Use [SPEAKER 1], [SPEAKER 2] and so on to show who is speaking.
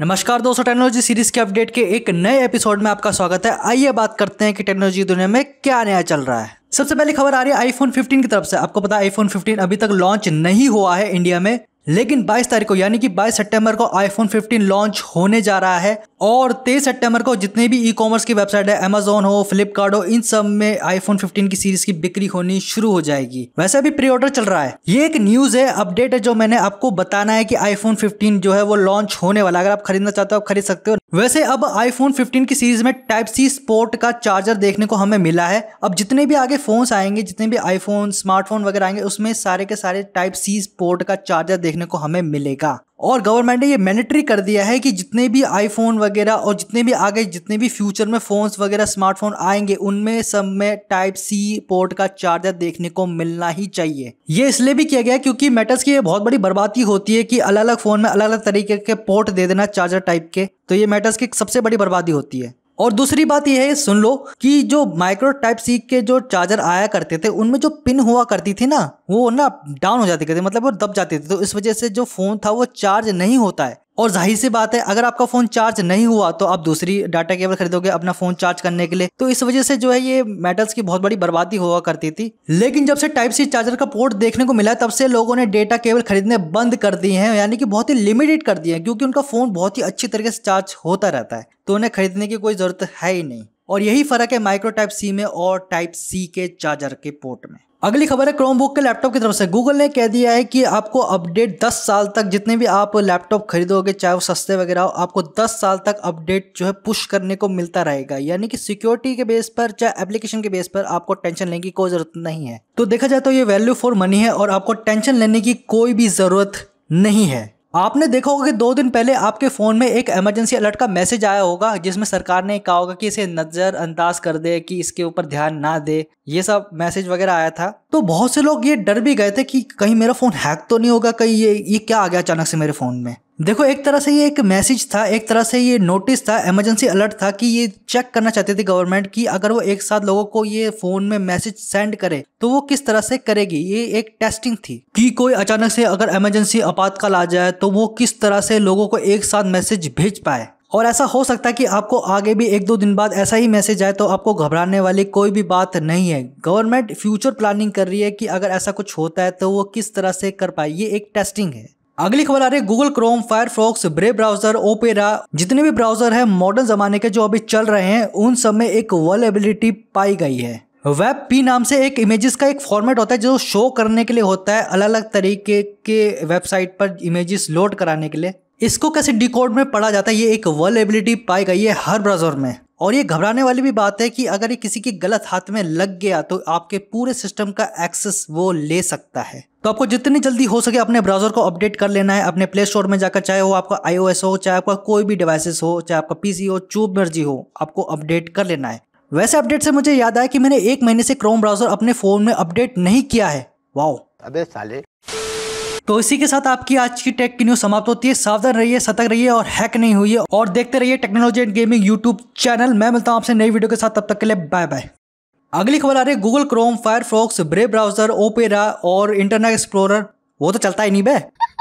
[SPEAKER 1] नमस्कार दोस्तों technology series के अपडेट के एक नए एपिसोड में आपका स्वागत है आइए बात करते हैं कि टेक्नोलॉजी दुनिया में क्या नया चल रहा है सबसे पहली खबर आ रही है आईफोन 15 की तरफ से आपको पता है आईफोन 15 अभी तक लॉन्च नहीं हुआ है इंडिया में लेकिन 22 तारीख को यानी कि 22 सितंबर को आईफोन 15 लॉन्च होने जा रहा है और तेईस सितंबर को जितने भी ई कॉमर्स की वेबसाइट है अमेजोन हो फ्लिपकार्ट हो इन सब में आईफोन 15 की सीरीज की बिक्री होनी शुरू हो जाएगी वैसे भी प्री ऑर्डर चल रहा है ये एक न्यूज है अपडेट है जो मैंने आपको बताना है कि आईफोन 15 जो है वो लॉन्च होने वाला अगर आप खरीदना चाहते हो आप खरीद सकते हो वैसे अब आईफोन 15 की सीरीज में टाइप सी स्पोर्ट का चार्जर देखने को हमें मिला है अब जितने भी आगे फोन्स आएंगे जितने भी आईफोन स्मार्टफोन वगैरह आएंगे उसमें सारे के सारे टाइप सी स्पोर्ट का चार्जर देखने को हमें मिलेगा और गवर्नमेंट ने ये मैनेटरी कर दिया है कि जितने भी आईफोन वगैरह और जितने भी आगे जितने भी फ्यूचर में फ़ोन्स वगैरह स्मार्टफोन आएंगे उनमें सब में टाइप सी पोर्ट का चार्जर देखने को मिलना ही चाहिए ये इसलिए भी किया गया क्योंकि मेटल्स की ये बहुत बड़ी बर्बादी होती है कि अलग अलग फ़ोन में अलग अलग तरीके के पोर्ट दे देना चार्जर टाइप के तो ये मेटल्स की सबसे बड़ी बर्बादी होती है और दूसरी बात यह है सुन लो कि जो माइक्रो टाइप सी के जो चार्जर आया करते थे उनमें जो पिन हुआ करती थी ना वो ना डाउन हो जाती थी मतलब वो दब जाते थे तो इस वजह से जो फ़ोन था वो चार्ज नहीं होता है और जाहिर सी बात है अगर आपका फ़ोन चार्ज नहीं हुआ तो आप दूसरी डाटा केबल खरीदोगे अपना फ़ोन चार्ज करने के लिए तो इस वजह से जो है ये मेटल्स की बहुत बड़ी बर्बादी हुआ करती थी लेकिन जब से टाइप सी चार्जर का पोर्ट देखने को मिला तब से लोगों ने डेटा केबल खरीदने बंद कर दिए हैं यानी कि बहुत ही लिमिटेड कर दिए हैं क्योंकि उनका फ़ोन बहुत ही अच्छी तरीके से चार्ज होता रहता है तो उन्हें खरीदने की कोई ज़रूरत है ही नहीं और यही फर्क है माइक्रो टाइप सी में और टाइप सी के चार्जर के पोर्ट में अगली खबर है क्रोमबुक के लैपटॉप की तरफ से गूगल ने कह दिया है कि आपको अपडेट 10 साल तक जितने भी आप लैपटॉप खरीदोगे चाहे वो सस्ते वगैरह हो आपको 10 साल तक अपडेट जो है पुश करने को मिलता रहेगा यानी कि सिक्योरिटी के बेस पर चाहे एप्लीकेशन के बेस पर आपको टेंशन लेने की कोई ज़रूरत नहीं है तो देखा जाए तो ये वैल्यू फॉर मनी है और आपको टेंशन लेने की कोई भी ज़रूरत नहीं है आपने देखा होगा कि दो दिन पहले आपके फ़ोन में एक इमरजेंसी अलर्ट का मैसेज आया होगा जिसमें सरकार ने कहा होगा कि इसे नज़रअंदाज कर दे कि इसके ऊपर ध्यान ना दे ये सब मैसेज वगैरह आया था तो बहुत से लोग ये डर भी गए थे कि कहीं मेरा फ़ोन हैक तो नहीं होगा कहीं ये ये क्या आ गया अचानक से मेरे फ़ोन में देखो एक तरह से ये एक मैसेज था एक तरह से ये नोटिस था इमरजेंसी अलर्ट था कि ये चेक करना चाहते थे गवर्नमेंट कि अगर वो एक साथ लोगों को ये फोन में मैसेज सेंड करे तो वो किस तरह से करेगी ये एक टेस्टिंग थी कि कोई अचानक से अगर इमरजेंसी आपातकाल आ जाए तो वो किस तरह से लोगों को एक साथ मैसेज भेज पाए और ऐसा हो सकता है कि आपको आगे भी एक दो दिन बाद ऐसा ही मैसेज आए तो आपको घबराने वाली कोई भी बात नहीं है गवर्नमेंट फ्यूचर प्लानिंग कर रही है कि अगर ऐसा कुछ होता है तो वो किस तरह से कर पाए ये एक टेस्टिंग है अगली खबर आ रही है गूगल क्रोम फायरफॉक्स ब्रे ब्राउजर ओपेरा जितने भी ब्राउजर है मॉडर्न जमाने के जो अभी चल रहे हैं उन सब में एक वर्लेबिलिटी पाई गई है वेब पी नाम से एक इमेजेस का एक फॉर्मेट होता है जो शो करने के लिए होता है अलग अलग तरीके के वेबसाइट पर इमेजेस लोड कराने के लिए इसको कैसे डिकोड में पढ़ा जाता है ये एक वर्लेबिलिटी पाई गई है हर ब्राउजर में और ये घबराने वाली भी बात है कि अगर ये किसी के गलत हाथ में लग गया तो आपके पूरे सिस्टम का एक्सेस वो ले सकता है तो आपको जितनी जल्दी हो सके अपने ब्राउजर को अपडेट कर लेना है अपने प्ले स्टोर में जाकर चाहे वो आपका आईओएस हो चाहे आपका कोई भी डिवाइसेस हो चाहे आपका पीसी हो जो मर्जी हो आपको अपडेट कर लेना है वैसे अपडेट से मुझे याद आया कि मैंने एक महीने से क्रोम ब्राउजर अपने फोन में अपडेट नहीं किया है वाओ अबे साले तो इसी के साथ आपकी आज की टेक की न्यूज समाप्त होती है सावधान रहिए सतर्क रहिए और हैक नहीं हुई है और देखते रहिए technology and gaming YouTube channel मैं मिलता हूँ आपसे नई वीडियो के साथ तब तक के लिए बाय बाय अगली खबर आ रही है Google Chrome Firefox Brave browser Opera और इंटरनेट एक्सप्लोरर वो तो चलता ही नहीं बे